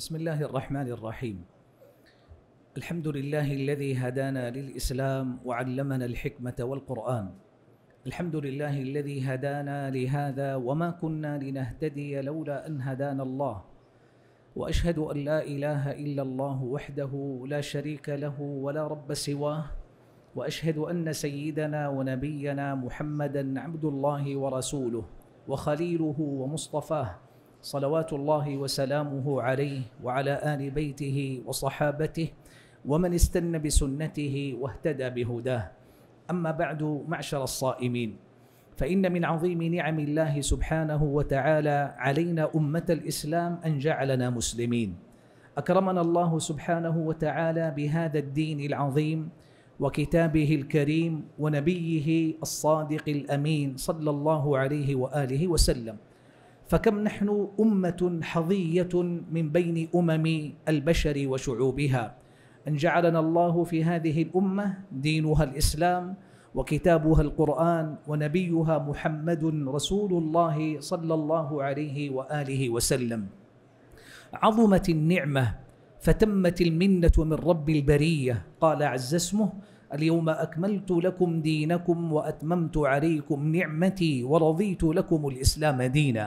بسم الله الرحمن الرحيم الحمد لله الذي هدانا للاسلام وعلمنا الحكمه والقران الحمد لله الذي هدانا لهذا وما كنا لنهتدي لولا ان هدانا الله واشهد ان لا اله الا الله وحده لا شريك له ولا رب سواه واشهد ان سيدنا ونبينا محمدا عبد الله ورسوله وخليله ومصطفاه صلوات الله وسلامه عليه وعلى ال بيته وصحابته ومن استن بسنته واهتدى بهداه اما بعد معشر الصائمين فان من عظيم نعم الله سبحانه وتعالى علينا امه الاسلام ان جعلنا مسلمين اكرمنا الله سبحانه وتعالى بهذا الدين العظيم وكتابه الكريم ونبيه الصادق الامين صلى الله عليه واله وسلم فكم نحن أمة حظية من بين أمم البشر وشعوبها أن جعلنا الله في هذه الأمة دينها الإسلام وكتابها القرآن ونبيها محمد رسول الله صلى الله عليه وآله وسلم عظمت النعمة فتمت المنة من رب البرية قال عز اسمه اليوم أكملت لكم دينكم وأتممت عليكم نعمتي ورضيت لكم الإسلام ديناً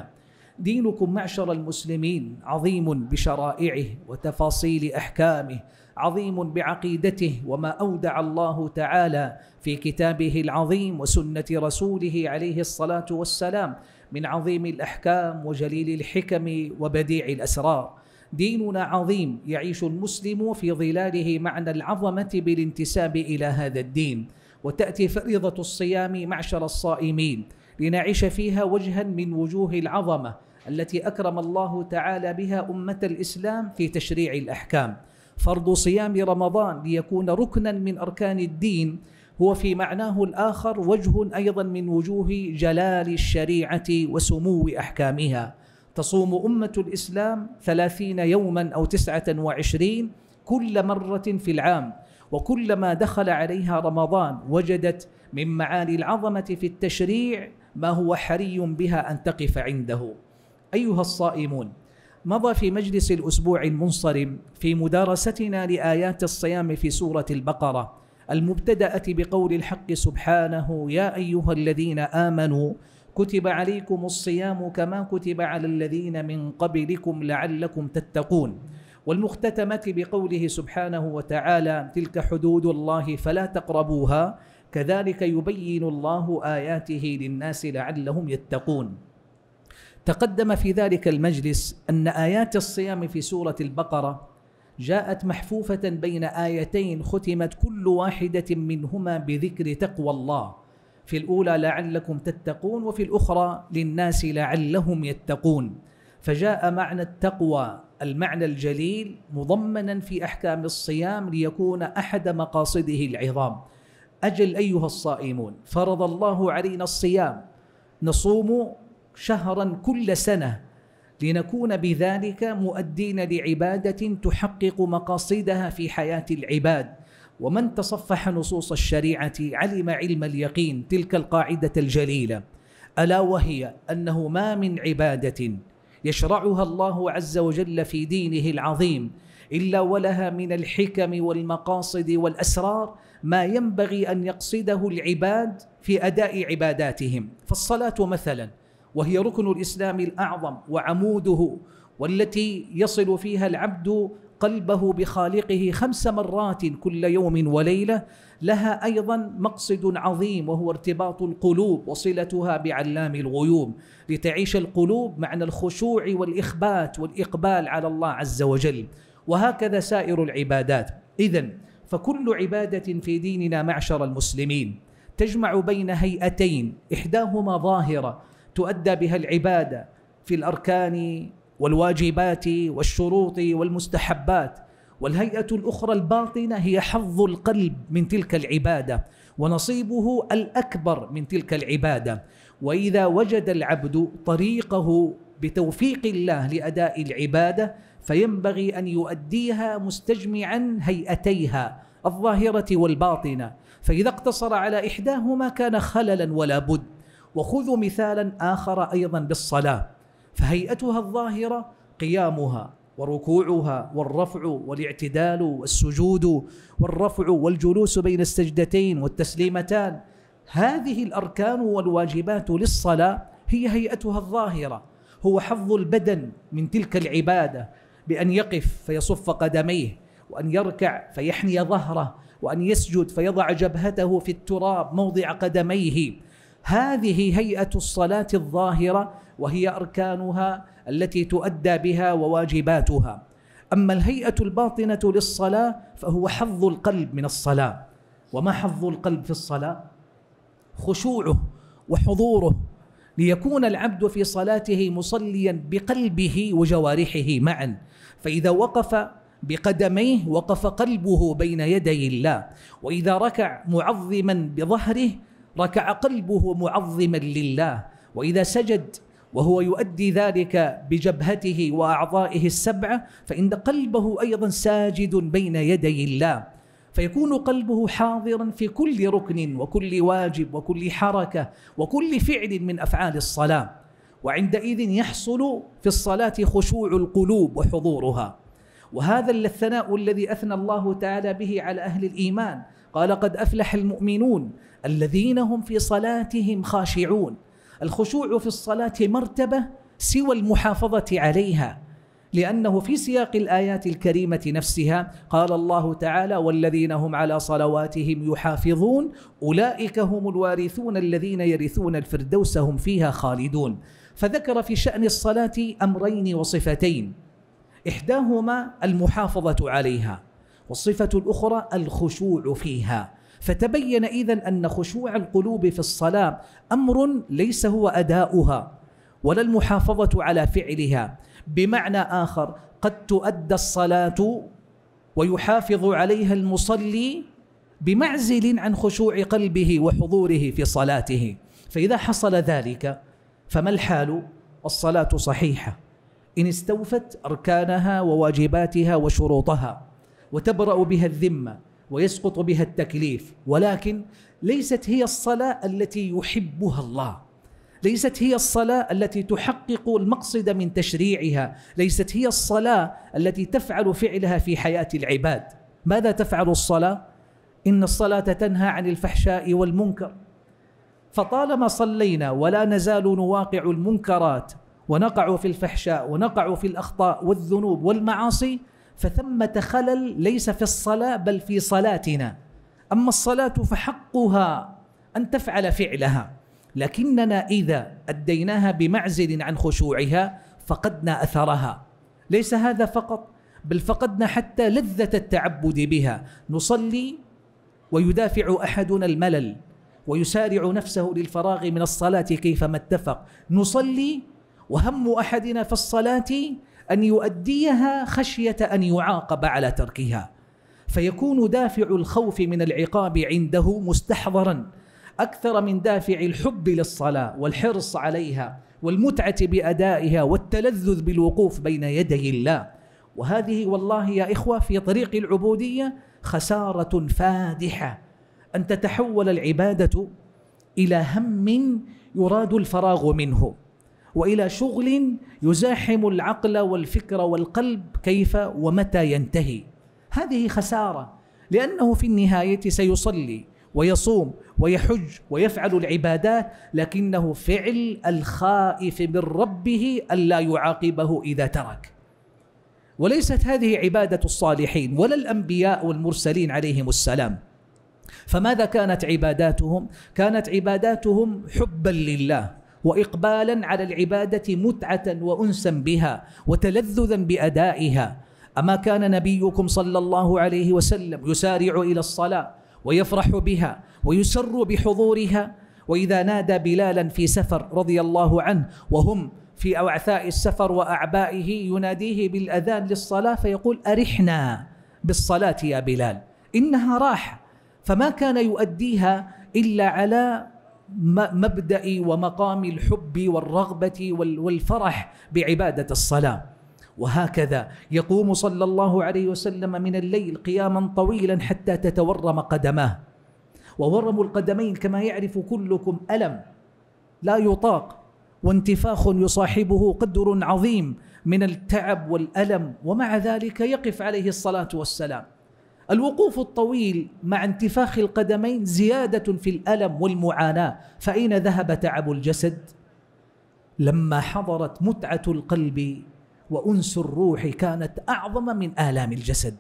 دينكم معشر المسلمين عظيم بشرائعه وتفاصيل احكامه عظيم بعقيدته وما اودع الله تعالى في كتابه العظيم وسنه رسوله عليه الصلاه والسلام من عظيم الاحكام وجليل الحكم وبديع الاسرار ديننا عظيم يعيش المسلم في ظلاله معنى العظمه بالانتساب الى هذا الدين وتاتي فريضه الصيام معشر الصائمين لنعيش فيها وجها من وجوه العظمه التي اكرم الله تعالى بها امه الاسلام في تشريع الاحكام فرض صيام رمضان ليكون ركنا من اركان الدين هو في معناه الاخر وجه ايضا من وجوه جلال الشريعه وسمو احكامها تصوم امه الاسلام ثلاثين يوما او تسعه وعشرين كل مره في العام وكلما دخل عليها رمضان وجدت من معاني العظمه في التشريع ما هو حري بها أن تقف عنده أيها الصائمون مضى في مجلس الأسبوع المنصرم في مدارستنا لآيات الصيام في سورة البقرة المبتدأة بقول الحق سبحانه يا أيها الذين آمنوا كتب عليكم الصيام كما كتب على الذين من قبلكم لعلكم تتقون والمختتمة بقوله سبحانه وتعالى تلك حدود الله فلا تقربوها كذلك يبين الله آياته للناس لعلهم يتقون تقدم في ذلك المجلس أن آيات الصيام في سورة البقرة جاءت محفوفة بين آيتين ختمت كل واحدة منهما بذكر تقوى الله في الأولى لعلكم تتقون وفي الأخرى للناس لعلهم يتقون فجاء معنى التقوى المعنى الجليل مضمنا في أحكام الصيام ليكون أحد مقاصده العظام أجل أيها الصائمون فرض الله علينا الصيام نصوم شهرا كل سنة لنكون بذلك مؤدين لعبادة تحقق مقاصدها في حياة العباد ومن تصفح نصوص الشريعة علم علم اليقين تلك القاعدة الجليلة ألا وهي أنه ما من عبادة يشرعها الله عز وجل في دينه العظيم الا ولها من الحكم والمقاصد والاسرار ما ينبغي ان يقصده العباد في اداء عباداتهم فالصلاه مثلا وهي ركن الاسلام الاعظم وعموده والتي يصل فيها العبد قلبه بخالقه خمس مرات كل يوم وليله لها ايضا مقصد عظيم وهو ارتباط القلوب وصلتها بعلام الغيوب لتعيش القلوب معنى الخشوع والاخبات والاقبال على الله عز وجل وهكذا سائر العبادات إذا فكل عبادة في ديننا معشر المسلمين تجمع بين هيئتين إحداهما ظاهرة تؤدى بها العبادة في الأركان والواجبات والشروط والمستحبات والهيئة الأخرى الباطنة هي حظ القلب من تلك العبادة ونصيبه الأكبر من تلك العبادة وإذا وجد العبد طريقه بتوفيق الله لأداء العبادة فينبغي ان يؤديها مستجمعا هيئتيها الظاهره والباطنه فاذا اقتصر على احداهما كان خللا ولا بد وخذوا مثالا اخر ايضا بالصلاه فهيئتها الظاهره قيامها وركوعها والرفع والاعتدال والسجود والرفع والجلوس بين السجدتين والتسليمتان هذه الاركان والواجبات للصلاه هي هيئتها الظاهره هو حظ البدن من تلك العباده بأن يقف فيصف قدميه وأن يركع فيحني ظهره وأن يسجد فيضع جبهته في التراب موضع قدميه هذه هيئة الصلاة الظاهرة وهي أركانها التي تؤدى بها وواجباتها أما الهيئة الباطنة للصلاة فهو حظ القلب من الصلاة وما حظ القلب في الصلاة؟ خشوعه وحضوره ليكون العبد في صلاته مصليا بقلبه وجوارحه معا فإذا وقف بقدميه وقف قلبه بين يدي الله وإذا ركع معظما بظهره ركع قلبه معظما لله وإذا سجد وهو يؤدي ذلك بجبهته وأعضائه السبعة فإن قلبه أيضا ساجد بين يدي الله فيكون قلبه حاضرا في كل ركن وكل واجب وكل حركة وكل فعل من أفعال الصلاة وعندئذ يحصل في الصلاة خشوع القلوب وحضورها وهذا الثناء الذي أثنى الله تعالى به على أهل الإيمان قال قد أفلح المؤمنون الذين هم في صلاتهم خاشعون الخشوع في الصلاة مرتبة سوى المحافظة عليها لأنه في سياق الآيات الكريمة نفسها قال الله تعالى والذين هم على صلواتهم يحافظون أولئك هم الوارثون الذين يرثون الفردوس هم فيها خالدون فذكر في شأن الصلاة أمرين وصفتين إحداهما المحافظة عليها والصفة الأخرى الخشوع فيها فتبين إذا أن خشوع القلوب في الصلاة أمر ليس هو أداؤها ولا المحافظة على فعلها بمعنى آخر قد تؤدى الصلاة ويحافظ عليها المصلي بمعزل عن خشوع قلبه وحضوره في صلاته فإذا حصل ذلك فما الحال الصلاة صحيحة إن استوفت أركانها وواجباتها وشروطها وتبرأ بها الذمة ويسقط بها التكليف ولكن ليست هي الصلاة التي يحبها الله ليست هي الصلاة التي تحقق المقصد من تشريعها ليست هي الصلاة التي تفعل فعلها في حياة العباد ماذا تفعل الصلاة؟ إن الصلاة تنهى عن الفحشاء والمنكر فطالما صلينا ولا نزال نواقع المنكرات ونقع في الفحشاء ونقع في الاخطاء والذنوب والمعاصي فثمه خلل ليس في الصلاه بل في صلاتنا اما الصلاه فحقها ان تفعل فعلها لكننا اذا اديناها بمعزل عن خشوعها فقدنا اثرها ليس هذا فقط بل فقدنا حتى لذه التعبد بها نصلي ويدافع احدنا الملل ويسارع نفسه للفراغ من الصلاة كيفما اتفق نصلي وهم أحدنا في الصلاة أن يؤديها خشية أن يعاقب على تركها فيكون دافع الخوف من العقاب عنده مستحضرا أكثر من دافع الحب للصلاة والحرص عليها والمتعة بأدائها والتلذذ بالوقوف بين يدي الله وهذه والله يا إخوة في طريق العبودية خسارة فادحة أن تتحول العبادة إلى هم يراد الفراغ منه وإلى شغل يزاحم العقل والفكر والقلب كيف ومتى ينتهي هذه خسارة لأنه في النهاية سيصلي ويصوم ويحج ويفعل العبادات لكنه فعل الخائف من ربه ألا يعاقبه إذا ترك وليست هذه عبادة الصالحين ولا الأنبياء والمرسلين عليهم السلام فماذا كانت عباداتهم كانت عباداتهم حبا لله واقبالا على العباده متعه وانسا بها وتلذذا بادائها اما كان نبيكم صلى الله عليه وسلم يسارع الى الصلاه ويفرح بها ويسر بحضورها واذا نادى بلالا في سفر رضي الله عنه وهم في اوعثاء السفر واعبائه يناديه بالاذان للصلاه فيقول ارحنا بالصلاه يا بلال انها راحه فما كان يؤديها إلا على مبدأ ومقام الحب والرغبة والفرح بعبادة الصلاة وهكذا يقوم صلى الله عليه وسلم من الليل قياما طويلا حتى تتورم قدماه وورم القدمين كما يعرف كلكم ألم لا يطاق وانتفاخ يصاحبه قدر عظيم من التعب والألم ومع ذلك يقف عليه الصلاة والسلام الوقوف الطويل مع انتفاخ القدمين زياده في الالم والمعاناه فاين ذهب تعب الجسد لما حضرت متعه القلب وانس الروح كانت اعظم من الام الجسد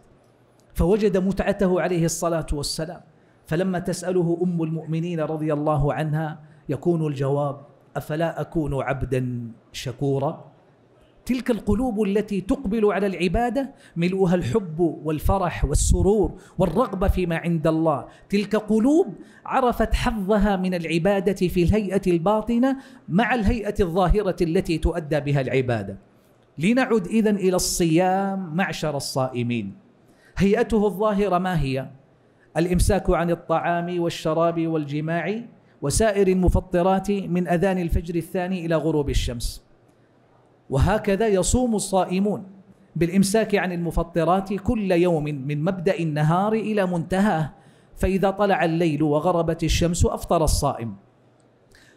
فوجد متعته عليه الصلاه والسلام فلما تساله ام المؤمنين رضي الله عنها يكون الجواب افلا اكون عبدا شكورا تلك القلوب التي تقبل على العباده ملؤها الحب والفرح والسرور والرغبه فيما عند الله تلك قلوب عرفت حظها من العباده في الهيئه الباطنه مع الهيئه الظاهره التي تؤدى بها العباده لنعد اذا الى الصيام معشر الصائمين هيئته الظاهره ما هي الامساك عن الطعام والشراب والجماع وسائر المفطرات من اذان الفجر الثاني الى غروب الشمس وهكذا يصوم الصائمون بالإمساك عن المفطرات كل يوم من مبدأ النهار إلى منتهاه فإذا طلع الليل وغربت الشمس أفطر الصائم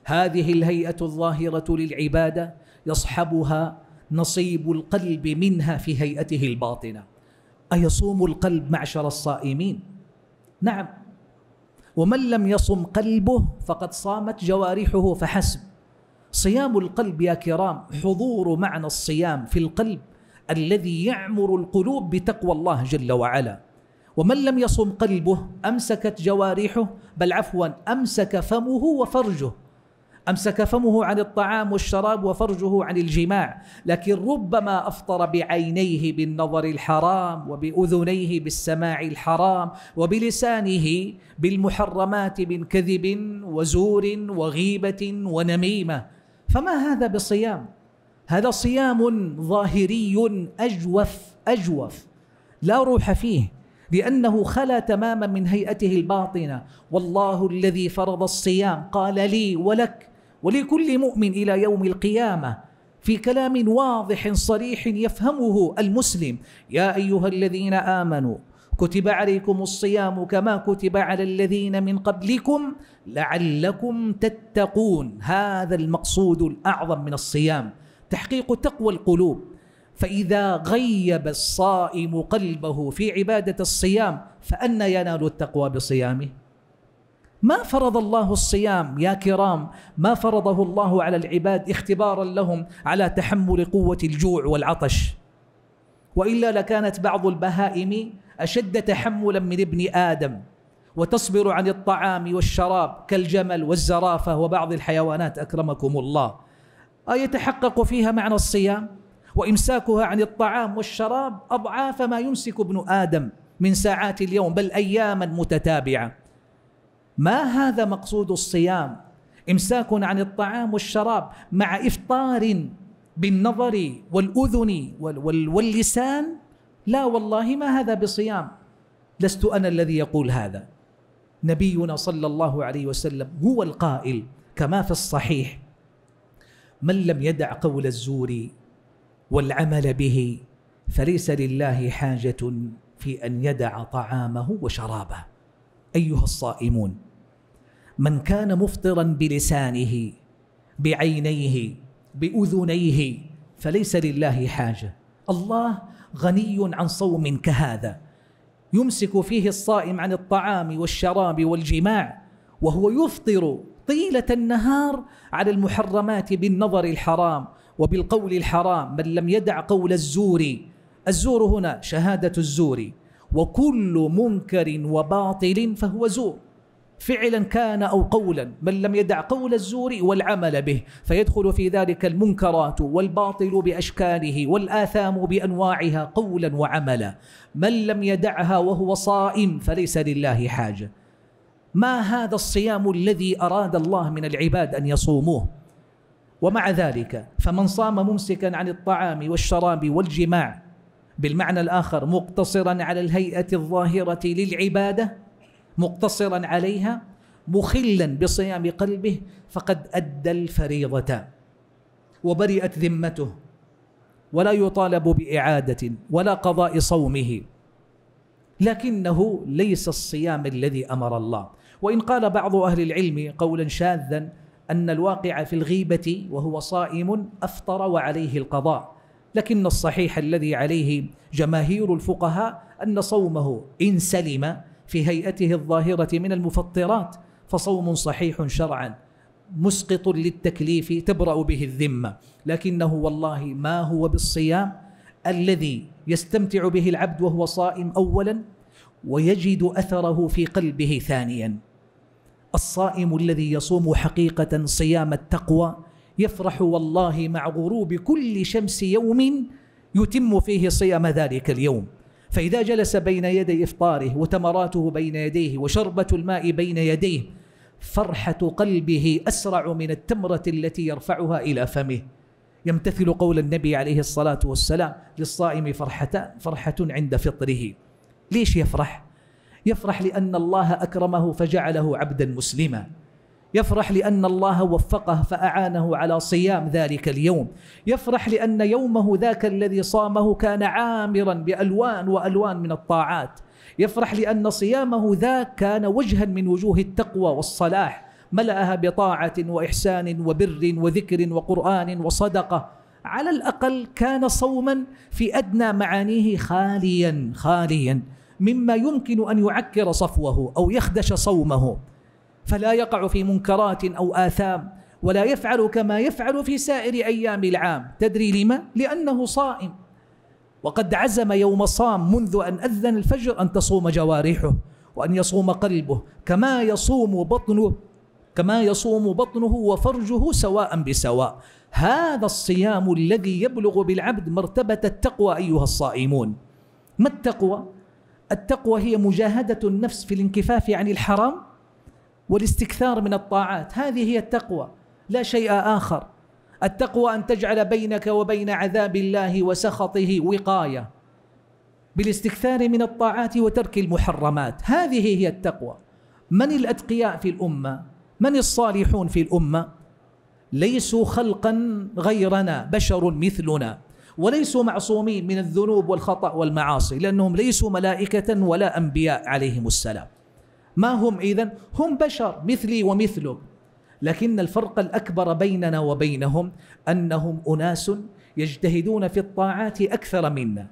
هذه الهيئة الظاهرة للعبادة يصحبها نصيب القلب منها في هيئته الباطنة أيصوم القلب معشر الصائمين؟ نعم ومن لم يصم قلبه فقد صامت جوارحه فحسب صيام القلب يا كرام حضور معنى الصيام في القلب الذي يعمر القلوب بتقوى الله جل وعلا ومن لم يصم قلبه امسكت جوارحه بل عفوا امسك فمه وفرجه امسك فمه عن الطعام والشراب وفرجه عن الجماع لكن ربما افطر بعينيه بالنظر الحرام وباذنيه بالسماع الحرام وبلسانه بالمحرمات من كذب وزور وغيبه ونميمه فما هذا بصيام هذا صيام ظاهري اجوف اجوف لا روح فيه لانه خلا تماما من هيئته الباطنه والله الذي فرض الصيام قال لي ولك ولكل مؤمن الى يوم القيامه في كلام واضح صريح يفهمه المسلم يا ايها الذين امنوا كتب عليكم الصيام كما كتب على الذين من قبلكم لعلكم تتقون هذا المقصود الأعظم من الصيام تحقيق تقوى القلوب فإذا غيب الصائم قلبه في عبادة الصيام فأن ينال التقوى بصيامه ما فرض الله الصيام يا كرام ما فرضه الله على العباد اختبارا لهم على تحمل قوة الجوع والعطش وإلا لكانت بعض البهائم أشد تحملا من ابن آدم وتصبر عن الطعام والشراب كالجمل والزرافة وبعض الحيوانات أكرمكم الله أيتحقق فيها معنى الصيام وإمساكها عن الطعام والشراب أضعاف ما يمسك ابن آدم من ساعات اليوم بل أياما متتابعة ما هذا مقصود الصيام إمساك عن الطعام والشراب مع إفطار بالنظر والأذن واللسان لا والله ما هذا بصيام لست انا الذي يقول هذا نبينا صلى الله عليه وسلم هو القائل كما في الصحيح من لم يدع قول الزور والعمل به فليس لله حاجه في ان يدع طعامه وشرابه ايها الصائمون من كان مفطرا بلسانه بعينيه باذنيه فليس لله حاجه الله غني عن صوم كهذا يمسك فيه الصائم عن الطعام والشراب والجماع وهو يفطر طيلة النهار على المحرمات بالنظر الحرام وبالقول الحرام من لم يدع قول الزور الزور هنا شهادة الزور وكل منكر وباطل فهو زور فعلا كان أو قولا من لم يدع قول الزور والعمل به فيدخل في ذلك المنكرات والباطل بأشكاله والآثام بأنواعها قولا وعملا من لم يدعها وهو صائم فليس لله حاجة ما هذا الصيام الذي أراد الله من العباد أن يصوموه ومع ذلك فمن صام ممسكا عن الطعام والشراب والجماع بالمعنى الآخر مقتصرا على الهيئة الظاهرة للعبادة مقتصرا عليها مخلا بصيام قلبه فقد أدى الفريضة وبرئت ذمته ولا يطالب بإعادة ولا قضاء صومه لكنه ليس الصيام الذي أمر الله وإن قال بعض أهل العلم قولا شاذا أن الواقع في الغيبة وهو صائم أفطر وعليه القضاء لكن الصحيح الذي عليه جماهير الفقهاء أن صومه إن سلم في هيئته الظاهرة من المفطرات فصوم صحيح شرعا مسقط للتكليف تبرأ به الذمة لكنه والله ما هو بالصيام الذي يستمتع به العبد وهو صائم أولا ويجد أثره في قلبه ثانيا الصائم الذي يصوم حقيقة صيام التقوى يفرح والله مع غروب كل شمس يوم يتم فيه صيام ذلك اليوم فإذا جلس بين يدي إفطاره وتمراته بين يديه وشربة الماء بين يديه فرحة قلبه أسرع من التمرة التي يرفعها إلى فمه يمتثل قول النبي عليه الصلاة والسلام للصائم فرحتان فرحة عند فطره ليش يفرح؟ يفرح لأن الله أكرمه فجعله عبدا مسلما يفرح لأن الله وفقه فأعانه على صيام ذلك اليوم يفرح لأن يومه ذاك الذي صامه كان عامرا بألوان وألوان من الطاعات يفرح لأن صيامه ذاك كان وجها من وجوه التقوى والصلاح ملأها بطاعة وإحسان وبر وذكر وقرآن وصدقة على الأقل كان صوما في أدنى معانيه خاليا خاليا مما يمكن أن يعكر صفوه أو يخدش صومه فلا يقع في منكرات أو آثام ولا يفعل كما يفعل في سائر أيام العام تدري لما؟ لأنه صائم وقد عزم يوم صام منذ أن أذن الفجر أن تصوم جوارحه وأن يصوم قلبه كما يصوم بطنه كما يصوم بطنه وفرجه سواء بسواء هذا الصيام الذي يبلغ بالعبد مرتبة التقوى أيها الصائمون ما التقوى؟ التقوى هي مجاهدة النفس في الانكفاف عن الحرام والاستكثار من الطاعات هذه هي التقوى لا شيء آخر التقوى أن تجعل بينك وبين عذاب الله وسخطه وقاية بالاستكثار من الطاعات وترك المحرمات هذه هي التقوى من الأتقياء في الأمة من الصالحون في الأمة ليسوا خلقا غيرنا بشر مثلنا وليسوا معصومين من الذنوب والخطأ والمعاصي لأنهم ليسوا ملائكة ولا أنبياء عليهم السلام ما هم إذا هم بشر مثلي ومثلك لكن الفرق الأكبر بيننا وبينهم أنهم أناس يجتهدون في الطاعات أكثر منا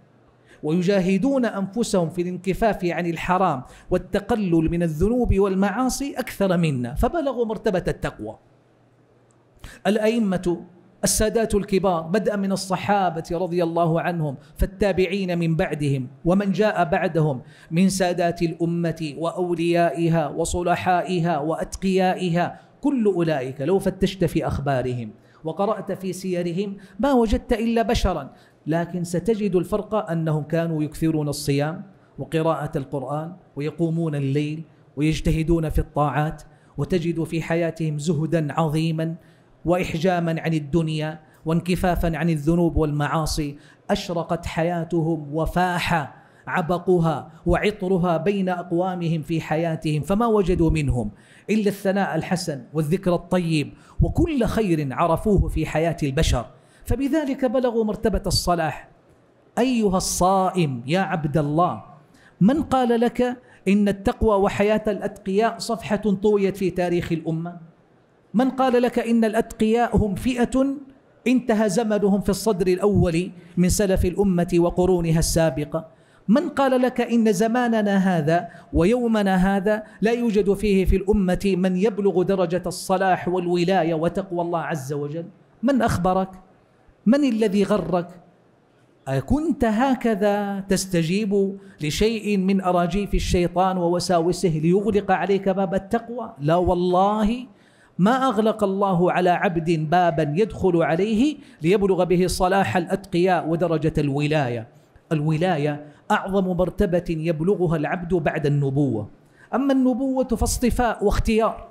ويجاهدون أنفسهم في الانكفاف عن الحرام والتقلل من الذنوب والمعاصي أكثر منا فبلغوا مرتبة التقوى الأئمة السادات الكبار بدءا من الصحابة رضي الله عنهم فالتابعين من بعدهم ومن جاء بعدهم من سادات الأمة وأوليائها وصلحائها وأتقيائها كل أولئك لو فتشت في أخبارهم وقرأت في سيرهم ما وجدت إلا بشرا لكن ستجد الفرق أنهم كانوا يكثرون الصيام وقراءة القرآن ويقومون الليل ويجتهدون في الطاعات وتجد في حياتهم زهدا عظيما واحجاما عن الدنيا وانكفافا عن الذنوب والمعاصي اشرقت حياتهم وفاح عبقها وعطرها بين اقوامهم في حياتهم فما وجدوا منهم الا الثناء الحسن والذكر الطيب وكل خير عرفوه في حياه البشر فبذلك بلغوا مرتبه الصلاح ايها الصائم يا عبد الله من قال لك ان التقوى وحياه الاتقياء صفحه طويت في تاريخ الامه من قال لك إن الأتقياء هم فئة انتهى زمنهم في الصدر الأول من سلف الأمة وقرونها السابقة من قال لك إن زماننا هذا ويومنا هذا لا يوجد فيه في الأمة من يبلغ درجة الصلاح والولاية وتقوى الله عز وجل من أخبرك من الذي غرك أكنت هكذا تستجيب لشيء من أراجيف الشيطان ووساوسه ليغلق عليك باب التقوى لا والله ما أغلق الله على عبد بابا يدخل عليه ليبلغ به صلاح الأتقياء ودرجة الولاية الولاية أعظم مرتبة يبلغها العبد بعد النبوة أما النبوة فاصطفاء واختيار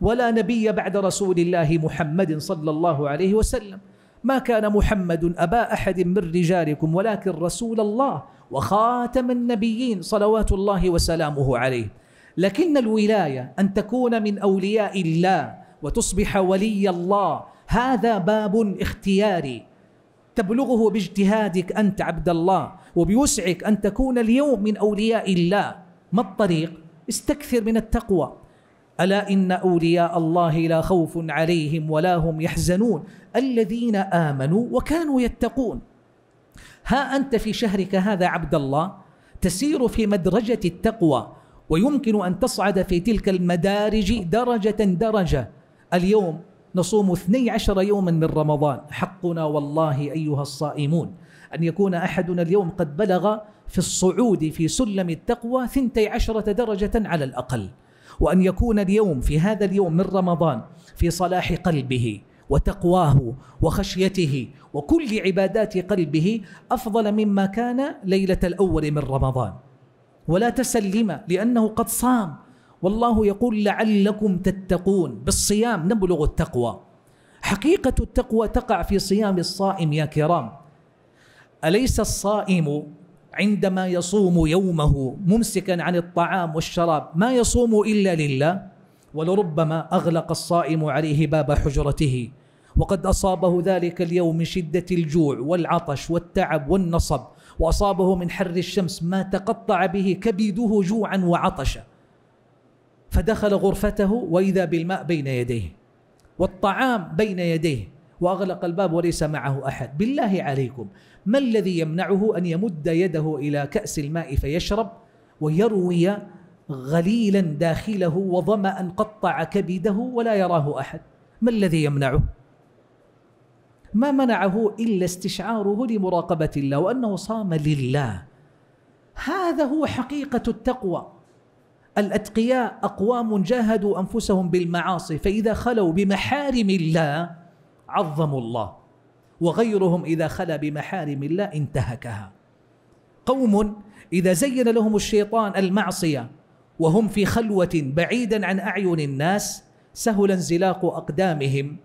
ولا نبي بعد رسول الله محمد صلى الله عليه وسلم ما كان محمد أبا أحد من رجالكم ولكن رسول الله وخاتم النبيين صلوات الله وسلامه عليه لكن الولايه ان تكون من اولياء الله وتصبح ولي الله هذا باب اختياري تبلغه باجتهادك انت عبد الله وبوسعك ان تكون اليوم من اولياء الله ما الطريق استكثر من التقوى الا ان اولياء الله لا خوف عليهم ولا هم يحزنون الذين امنوا وكانوا يتقون ها انت في شهرك هذا عبد الله تسير في مدرجه التقوى ويمكن أن تصعد في تلك المدارج درجة درجة اليوم نصوم 12 يوما من رمضان حقنا والله أيها الصائمون أن يكون أحدنا اليوم قد بلغ في الصعود في سلم التقوى 12 درجة على الأقل وأن يكون اليوم في هذا اليوم من رمضان في صلاح قلبه وتقواه وخشيته وكل عبادات قلبه أفضل مما كان ليلة الأول من رمضان ولا تسلم لأنه قد صام والله يقول لعلكم تتقون بالصيام نبلغ التقوى حقيقة التقوى تقع في صيام الصائم يا كرام أليس الصائم عندما يصوم يومه ممسكا عن الطعام والشراب ما يصوم إلا لله ولربما أغلق الصائم عليه باب حجرته وقد أصابه ذلك اليوم من شدة الجوع والعطش والتعب والنصب وأصابه من حر الشمس ما تقطع به كبده جوعا وعطشا فدخل غرفته وإذا بالماء بين يديه والطعام بين يديه وأغلق الباب وليس معه أحد بالله عليكم ما الذي يمنعه أن يمد يده إلى كأس الماء فيشرب ويروي غليلا داخله وظمأ قطع كبده ولا يراه أحد ما الذي يمنعه ما منعه إلا استشعاره لمراقبة الله وأنه صام لله هذا هو حقيقة التقوى الأتقياء أقوام جاهدوا أنفسهم بالمعاصي فإذا خلوا بمحارم الله عظموا الله وغيرهم إذا خلا بمحارم الله انتهكها قوم إذا زين لهم الشيطان المعصية وهم في خلوة بعيدا عن أعين الناس سهل انزلاق أقدامهم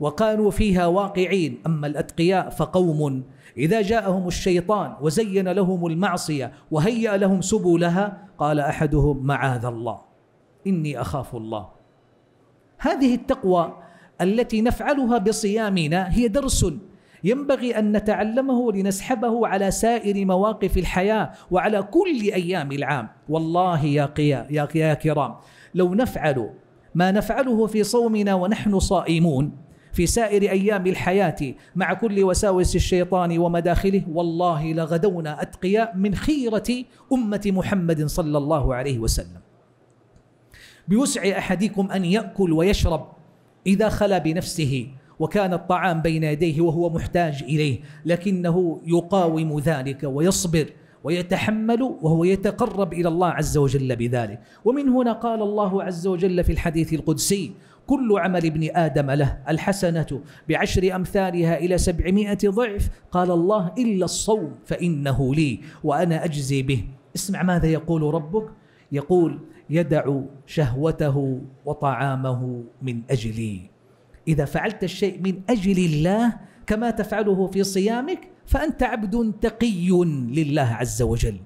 وكانوا فيها واقعين أما الأتقياء فقوم إذا جاءهم الشيطان وزين لهم المعصية وهيأ لهم سبلها قال أحدهم معاذ الله إني أخاف الله هذه التقوى التي نفعلها بصيامنا هي درس ينبغي أن نتعلمه لنسحبه على سائر مواقف الحياة وعلى كل أيام العام والله يا, قيا يا, يا كرام لو نفعل ما نفعله في صومنا ونحن صائمون في سائر أيام الحياة مع كل وساوس الشيطان ومداخله والله لغدونا أتقياء من خيرة أمة محمد صلى الله عليه وسلم بوسع أحدكم أن يأكل ويشرب إذا خلا بنفسه وكان الطعام بين يديه وهو محتاج إليه لكنه يقاوم ذلك ويصبر ويتحمل وهو يتقرب الى الله عز وجل بذلك ومن هنا قال الله عز وجل في الحديث القدسي كل عمل ابن آدم له الحسنة بعشر أمثالها إلى سبعمائة ضعف قال الله إلا الصوم فإنه لي وأنا أجزي به اسمع ماذا يقول ربك يقول يدع شهوته وطعامه من أجلي إذا فعلت الشيء من أجل الله كما تفعله في صيامك فأنت عبد تقي لله عز وجل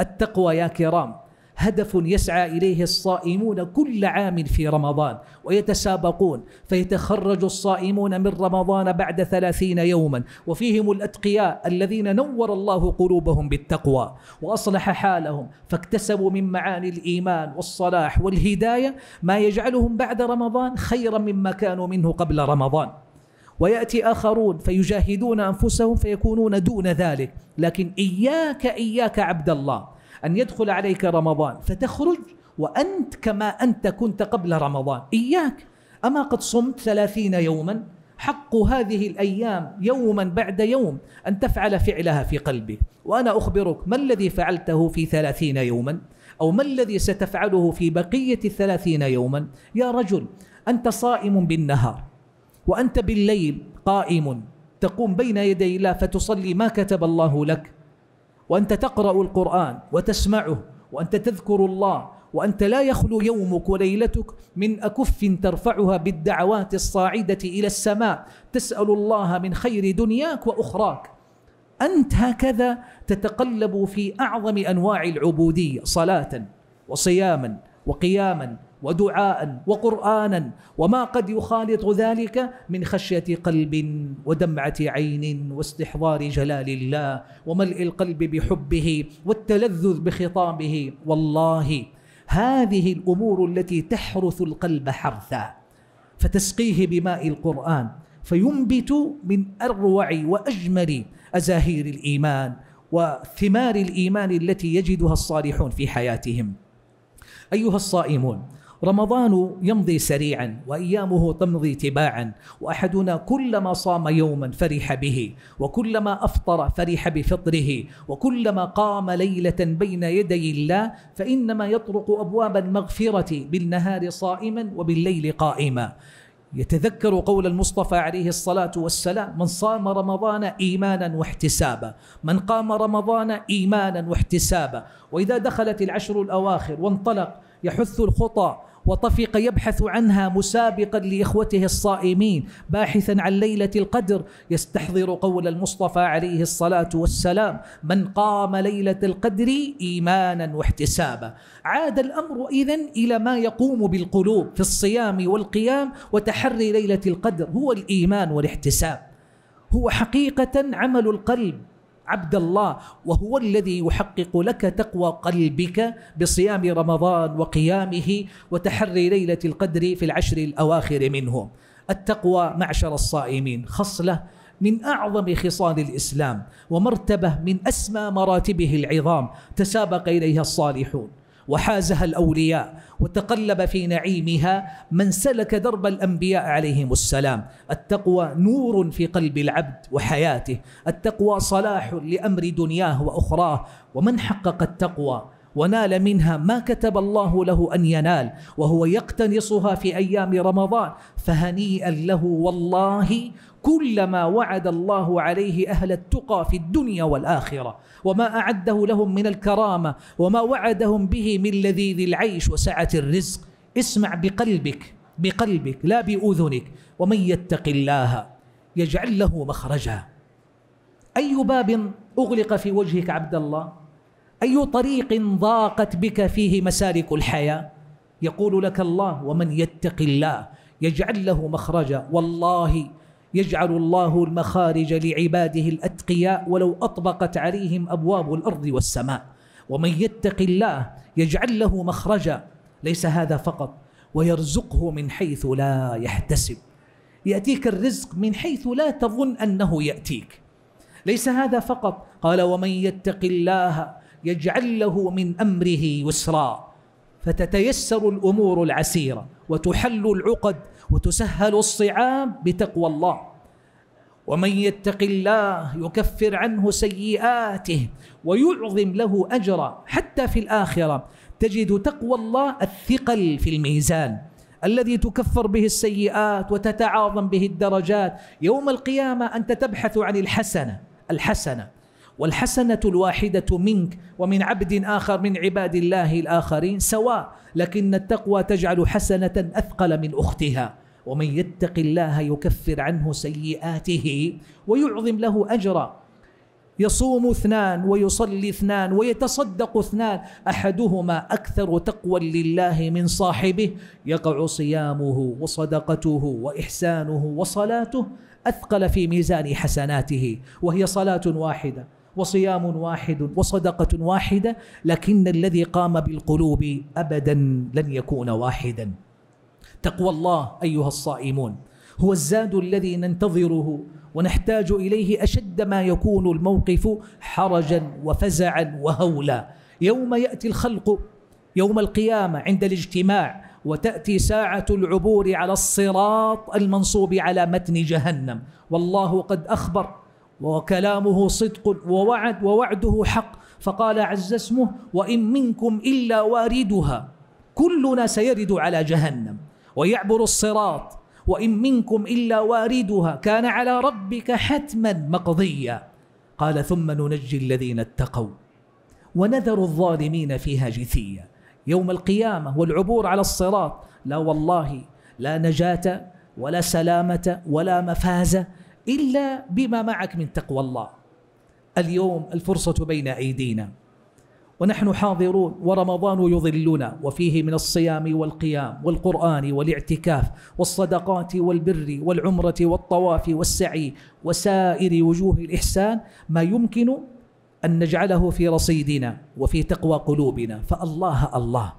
التقوى يا كرام هدف يسعى اليه الصائمون كل عام في رمضان ويتسابقون فيتخرج الصائمون من رمضان بعد ثلاثين يوما وفيهم الاتقياء الذين نور الله قلوبهم بالتقوى واصلح حالهم فاكتسبوا من معاني الايمان والصلاح والهدايه ما يجعلهم بعد رمضان خيرا مما كانوا منه قبل رمضان وياتي اخرون فيجاهدون انفسهم فيكونون دون ذلك لكن اياك اياك عبد الله أن يدخل عليك رمضان فتخرج وأنت كما أنت كنت قبل رمضان إياك أما قد صمت ثلاثين يوما حق هذه الأيام يوما بعد يوم أن تفعل فعلها في قلبي وأنا أخبرك ما الذي فعلته في ثلاثين يوما أو ما الذي ستفعله في بقية الثلاثين يوما يا رجل أنت صائم بالنهار وأنت بالليل قائم تقوم بين يدي الله فتصلي ما كتب الله لك وأنت تقرأ القرآن وتسمعه وأنت تذكر الله وأنت لا يخلو يومك وليلتك من أكف ترفعها بالدعوات الصاعدة إلى السماء تسأل الله من خير دنياك وأخراك أنت هكذا تتقلب في أعظم أنواع العبودية صلاة وصياما وقياما ودعاء وقرانا وما قد يخالط ذلك من خشيه قلب ودمعه عين واستحضار جلال الله وملء القلب بحبه والتلذذ بخطابه والله هذه الامور التي تحرث القلب حرثا فتسقيه بماء القران فينبت من اروع واجمل ازاهير الايمان وثمار الايمان التي يجدها الصالحون في حياتهم ايها الصائمون رمضان يمضي سريعا وايامه تمضي تباعا واحدنا كلما صام يوما فرح به وكلما افطر فرح بفطره وكلما قام ليله بين يدي الله فانما يطرق ابواب المغفره بالنهار صائما وبالليل قائما يتذكر قول المصطفى عليه الصلاة والسلام من صام رمضان إيمانا واحتسابا من قام رمضان إيمانا واحتسابا وإذا دخلت العشر الأواخر وانطلق يحث الخطى وطفق يبحث عنها مسابقا لاخوته الصائمين باحثا عن ليله القدر يستحضر قول المصطفى عليه الصلاه والسلام من قام ليله القدر ايمانا واحتسابا عاد الامر اذا الى ما يقوم بالقلوب في الصيام والقيام وتحري ليله القدر هو الايمان والاحتساب هو حقيقه عمل القلب عبد الله وهو الذي يحقق لك تقوى قلبك بصيام رمضان وقيامه وتحري ليله القدر في العشر الاواخر منه التقوى معشر الصائمين خصله من اعظم خصال الاسلام ومرتبه من اسمى مراتبه العظام تسابق اليها الصالحون وحازها الأولياء وتقلب في نعيمها من سلك درب الأنبياء عليهم السلام التقوى نور في قلب العبد وحياته التقوى صلاح لأمر دنياه وأخراه ومن حقق التقوى ونال منها ما كتب الله له ان ينال وهو يقتنصها في ايام رمضان فهنيئا له والله كل ما وعد الله عليه أهل التقى في الدنيا والآخرة وما أعده لهم من الكرامة وما وعدهم به من لذيذ العيش وسعة الرزق اسمع بقلبك بقلبك لا بأذنك ومن يتق الله يجعل له مخرجا أي باب أغلق في وجهك عبد الله أي طريق ضاقت بك فيه مسالك الحياة يقول لك الله ومن يتق الله يجعل له مخرجا والله يجعل الله المخارج لعباده الاتقياء ولو اطبقت عليهم ابواب الارض والسماء ومن يتق الله يجعل له مخرجا ليس هذا فقط ويرزقه من حيث لا يحتسب ياتيك الرزق من حيث لا تظن انه ياتيك ليس هذا فقط قال ومن يتق الله يجعل له من امره يسرا فتتيسر الامور العسيره وتحل العقد وتسهل الصعاب بتقوى الله ومن يتق الله يكفر عنه سيئاته ويعظم له اجرا حتى في الاخره تجد تقوى الله الثقل في الميزان الذي تكفر به السيئات وتتعاظم به الدرجات يوم القيامه انت تبحث عن الحسنه الحسنه والحسنة الواحدة منك ومن عبد آخر من عباد الله الآخرين سواء لكن التقوى تجعل حسنة أثقل من أختها ومن يتق الله يكفر عنه سيئاته ويعظم له أجرا يصوم اثنان ويصلي اثنان ويتصدق اثنان احدهما اكثر تقوى لله من صاحبه يقع صيامه وصدقته واحسانه وصلاته اثقل في ميزان حسناته وهي صلاه واحده وصيام واحد وصدقة واحدة لكن الذي قام بالقلوب أبدا لن يكون واحدا تقوى الله أيها الصائمون هو الزاد الذي ننتظره ونحتاج إليه أشد ما يكون الموقف حرجا وفزعا وهولا يوم يأتي الخلق يوم القيامة عند الاجتماع وتأتي ساعة العبور على الصراط المنصوب على متن جهنم والله قد أخبر وكلامه صدق ووعد ووعده حق فقال عز اسمه وإن منكم إلا واردها كلنا سيرد على جهنم ويعبر الصراط وإن منكم إلا واردها كان على ربك حتما مقضيا قال ثم ننجي الذين اتقوا ونذر الظالمين فيها جثيا يوم القيامة والعبور على الصراط لا والله لا نجاة ولا سلامة ولا مفازة إلا بما معك من تقوى الله اليوم الفرصة بين أيدينا ونحن حاضرون ورمضان يظلنا وفيه من الصيام والقيام والقرآن والاعتكاف والصدقات والبر والعمرة والطواف والسعي وسائر وجوه الإحسان ما يمكن أن نجعله في رصيدنا وفي تقوى قلوبنا فالله الله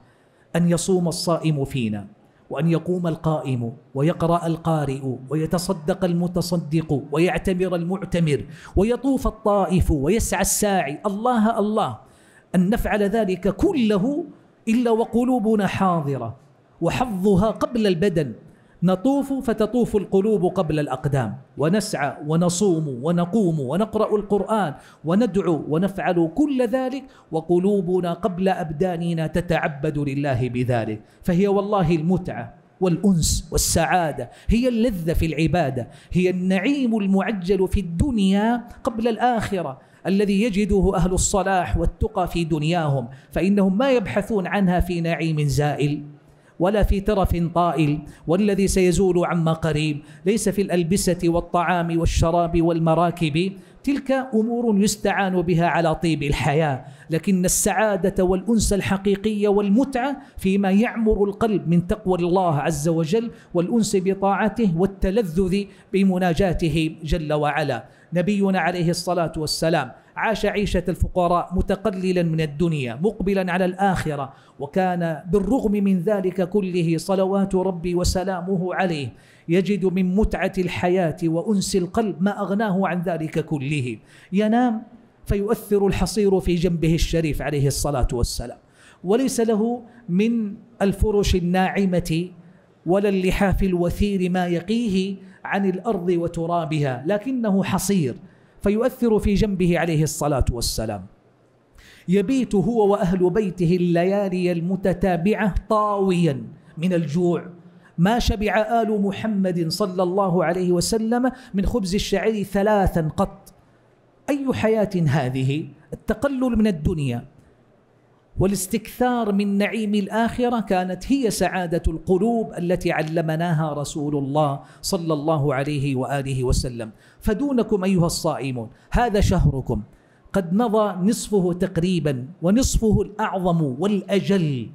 أن يصوم الصائم فينا وأن يقوم القائم ويقرأ القارئ ويتصدق المتصدق ويعتمر المعتمر ويطوف الطائف ويسعى الساعي الله الله أن نفعل ذلك كله إلا وقلوبنا حاضرة وحظها قبل البدن نطوف فتطوف القلوب قبل الأقدام ونسعى ونصوم ونقوم ونقرأ القرآن وندعو ونفعل كل ذلك وقلوبنا قبل أبداننا تتعبد لله بذلك فهي والله المتعة والأنس والسعادة هي اللذة في العبادة هي النعيم المعجل في الدنيا قبل الآخرة الذي يجده أهل الصلاح والتقى في دنياهم فإنهم ما يبحثون عنها في نعيم زائل ولا في ترف طائل والذي سيزول عما قريب ليس في الألبسة والطعام والشراب والمراكب تلك امور يستعان بها على طيب الحياه لكن السعاده والانس الحقيقيه والمتعه فيما يعمر القلب من تقوى الله عز وجل والانس بطاعته والتلذذ بمناجاته جل وعلا نبينا عليه الصلاه والسلام عاش عيشة الفقراء متقللا من الدنيا مقبلا على الآخرة وكان بالرغم من ذلك كله صلوات ربي وسلامه عليه يجد من متعة الحياة وأنس القلب ما أغناه عن ذلك كله ينام فيؤثر الحصير في جنبه الشريف عليه الصلاة والسلام وليس له من الفرش الناعمة ولا اللحاف الوثير ما يقيه عن الأرض وترابها لكنه حصير فيؤثر في جنبه عليه الصلاة والسلام يبيت هو وأهل بيته الليالي المتتابعة طاويا من الجوع ما شبع آل محمد صلى الله عليه وسلم من خبز الشعير ثلاثا قط أي حياة هذه التقلل من الدنيا والاستكثار من نعيم الاخره كانت هي سعاده القلوب التي علمناها رسول الله صلى الله عليه واله وسلم فدونكم ايها الصائمون هذا شهركم قد مضى نصفه تقريبا ونصفه الاعظم والاجل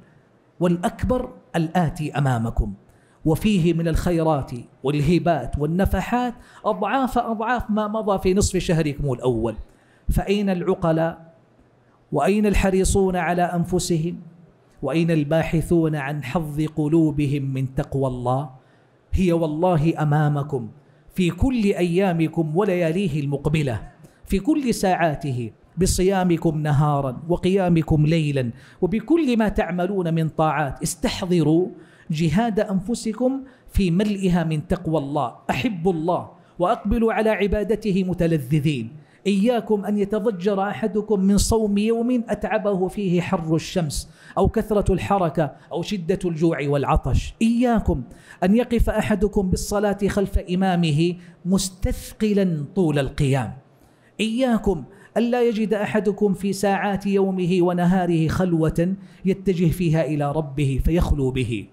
والاكبر الاتي امامكم وفيه من الخيرات والهبات والنفحات اضعاف اضعاف ما مضى في نصف شهركم الاول فاين العقلاء واين الحريصون على انفسهم واين الباحثون عن حظ قلوبهم من تقوى الله هي والله امامكم في كل ايامكم ولياليه المقبله في كل ساعاته بصيامكم نهارا وقيامكم ليلا وبكل ما تعملون من طاعات استحضروا جهاد انفسكم في ملئها من تقوى الله احبوا الله واقبلوا على عبادته متلذذين إياكم أن يتضجر أحدكم من صوم يوم أتعبه فيه حر الشمس أو كثرة الحركة أو شدة الجوع والعطش إياكم أن يقف أحدكم بالصلاة خلف إمامه مستثقلا طول القيام إياكم ألا يجد أحدكم في ساعات يومه ونهاره خلوة يتجه فيها إلى ربه فيخلو به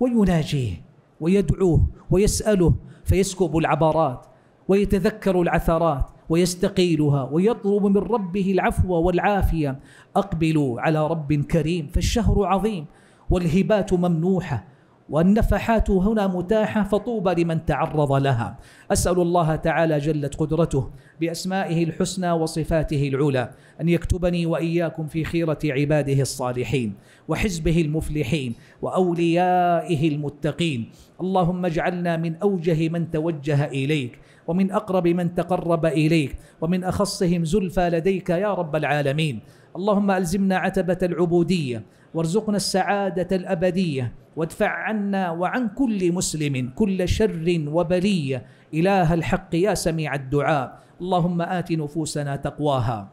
ويناجيه ويدعوه ويسأله فيسكب العبرات ويتذكر العثرات ويستقيلها ويطلب من ربه العفو والعافية أقبلوا على رب كريم فالشهر عظيم والهبات ممنوحة والنفحات هنا متاحة فطوبى لمن تعرض لها أسأل الله تعالى جلت قدرته بأسمائه الحسنى وصفاته العلى أن يكتبني وإياكم في خيرة عباده الصالحين وحزبه المفلحين وأوليائه المتقين اللهم اجعلنا من أوجه من توجه إليك ومن أقرب من تقرب إليك ومن أخصهم زلفى لديك يا رب العالمين اللهم ألزمنا عتبة العبودية وارزقنا السعادة الأبدية وادفع عنا وعن كل مسلم كل شر وبلية إله الحق يا سميع الدعاء اللهم آت نفوسنا تقواها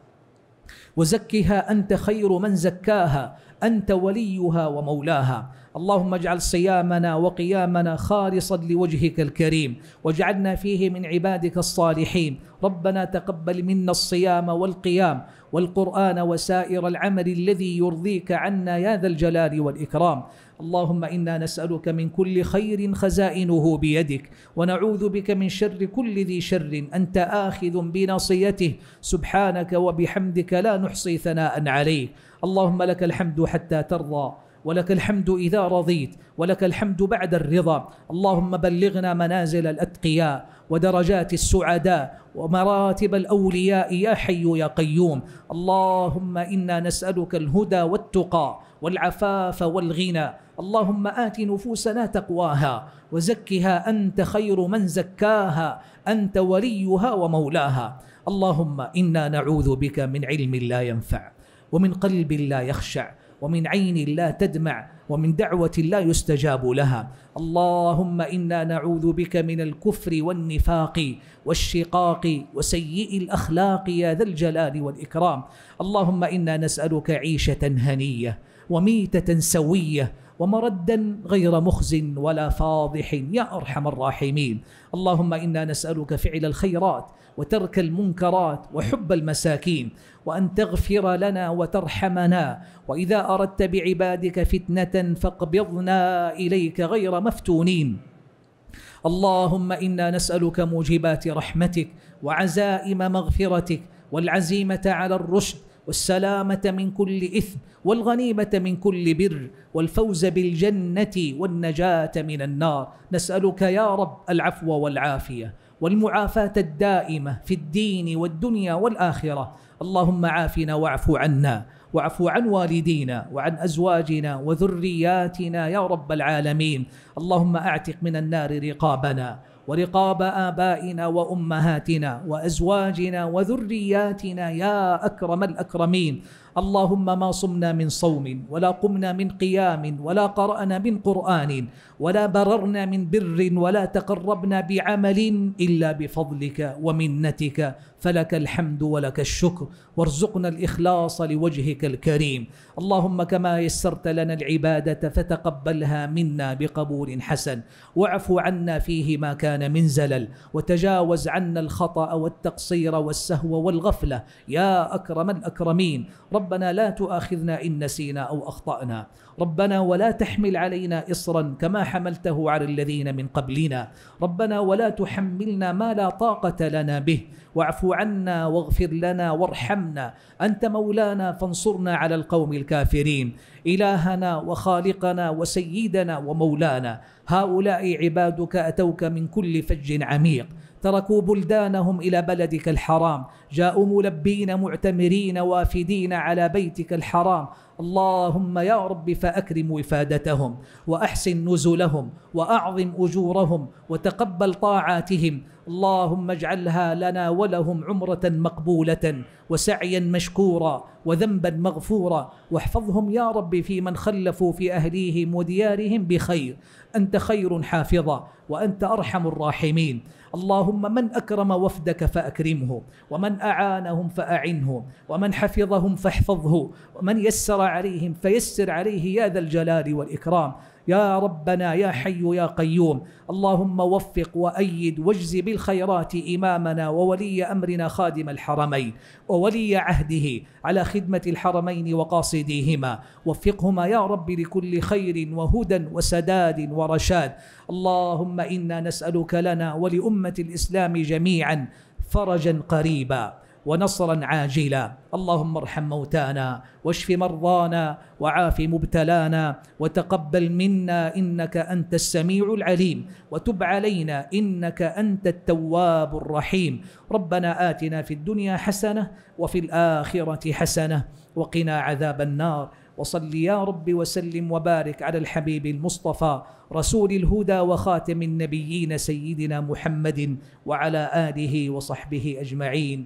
وزكها أنت خير من زكاها أنت وليها ومولاها اللهم اجعل صيامنا وقيامنا خالصا لوجهك الكريم واجعلنا فيه من عبادك الصالحين ربنا تقبل منا الصيام والقيام والقرآن وسائر العمل الذي يرضيك عنا يا ذا الجلال والإكرام اللهم انا نسالك من كل خير خزائنه بيدك ونعوذ بك من شر كل ذي شر انت اخذ بناصيته سبحانك وبحمدك لا نحصي ثناء عليه اللهم لك الحمد حتى ترضى ولك الحمد اذا رضيت ولك الحمد بعد الرضا اللهم بلغنا منازل الاتقياء ودرجات السعداء ومراتب الاولياء يا حي يا قيوم اللهم انا نسالك الهدى والتقى والعفاف والغنى اللهم آت نفوسنا تقواها وزكها أنت خير من زكاها أنت وليها ومولاها اللهم إنا نعوذ بك من علم لا ينفع ومن قلب لا يخشع ومن عين لا تدمع ومن دعوة لا يستجاب لها اللهم إنا نعوذ بك من الكفر والنفاق والشقاق وسيء الأخلاق يا ذا الجلال والإكرام اللهم إنا نسألك عيشة هنية وميتة سوية ومردا غير مخز ولا فاضح يا ارحم الراحمين اللهم انا نسالك فعل الخيرات وترك المنكرات وحب المساكين وان تغفر لنا وترحمنا واذا اردت بعبادك فتنه فاقبضنا اليك غير مفتونين اللهم انا نسالك موجبات رحمتك وعزائم مغفرتك والعزيمه على الرشد والسلامه من كل اثم والغنيمه من كل بر والفوز بالجنه والنجاه من النار نسالك يا رب العفو والعافيه والمعافاه الدائمه في الدين والدنيا والاخره اللهم عافنا واعف عنا واعف عن والدينا وعن ازواجنا وذرياتنا يا رب العالمين اللهم اعتق من النار رقابنا ورقاب آبائنا وأمهاتنا وأزواجنا وذرياتنا يا أكرم الأكرمين اللهم ما صمنا من صوم ولا قمنا من قيام ولا قرأنا من قرآن ولا بررنا من بر ولا تقربنا بعمل إلا بفضلك ومنتك فلك الحمد ولك الشكر وارزقنا الإخلاص لوجهك الكريم اللهم كما يسرت لنا العبادة فتقبلها منا بقبول حسن واعف عنا فيه ما كان من زلل وتجاوز عنا الخطأ والتقصير والسهو والغفلة يا أكرم الأكرمين رب ربنا لا تؤاخذنا إن نسينا أو أخطأنا ربنا ولا تحمل علينا إصرا كما حملته على الذين من قبلنا ربنا ولا تحملنا ما لا طاقة لنا به واعف عنا واغفر لنا وارحمنا أنت مولانا فانصرنا على القوم الكافرين إلهنا وخالقنا وسيدنا ومولانا هؤلاء عبادك أتوك من كل فج عميق تركوا بلدانهم إلى بلدك الحرام جاءوا ملبين معتمرين وافدين على بيتك الحرام اللهم يا رب فأكرم وفادتهم وأحسن نزلهم وأعظم أجورهم وتقبل طاعاتهم اللهم اجعلها لنا ولهم عمرة مقبولة وسعيا مشكورا وذنبا مغفورا واحفظهم يا رب في من خلفوا في أهليهم وديارهم بخير أنت خير حافظا وأنت أرحم الراحمين اللهم من أكرم وفدك فأكرمه ومن أعانهم فأعنه ومن حفظهم فاحفظه ومن يسر عليهم فيسر عليه يا ذا الجلال والإكرام يا ربنا يا حي يا قيوم اللهم وفق وأيد واجز بالخيرات إمامنا وولي أمرنا خادم الحرمين وولي عهده على خدمة الحرمين وقاصديهما وفقهما يا رب لكل خير وهدى وسداد ورشاد اللهم إنا نسألك لنا ولأمة الإسلام جميعا فرجا قريبا ونصرا عاجلا اللهم ارحم موتانا واشف مرضانا وعاف مبتلانا وتقبل منا انك انت السميع العليم وتب علينا انك انت التواب الرحيم ربنا اتنا في الدنيا حسنه وفي الاخره حسنه وقنا عذاب النار وصل يا رب وسلم وبارك على الحبيب المصطفى رسول الهدى وخاتم النبيين سيدنا محمد وعلى اله وصحبه اجمعين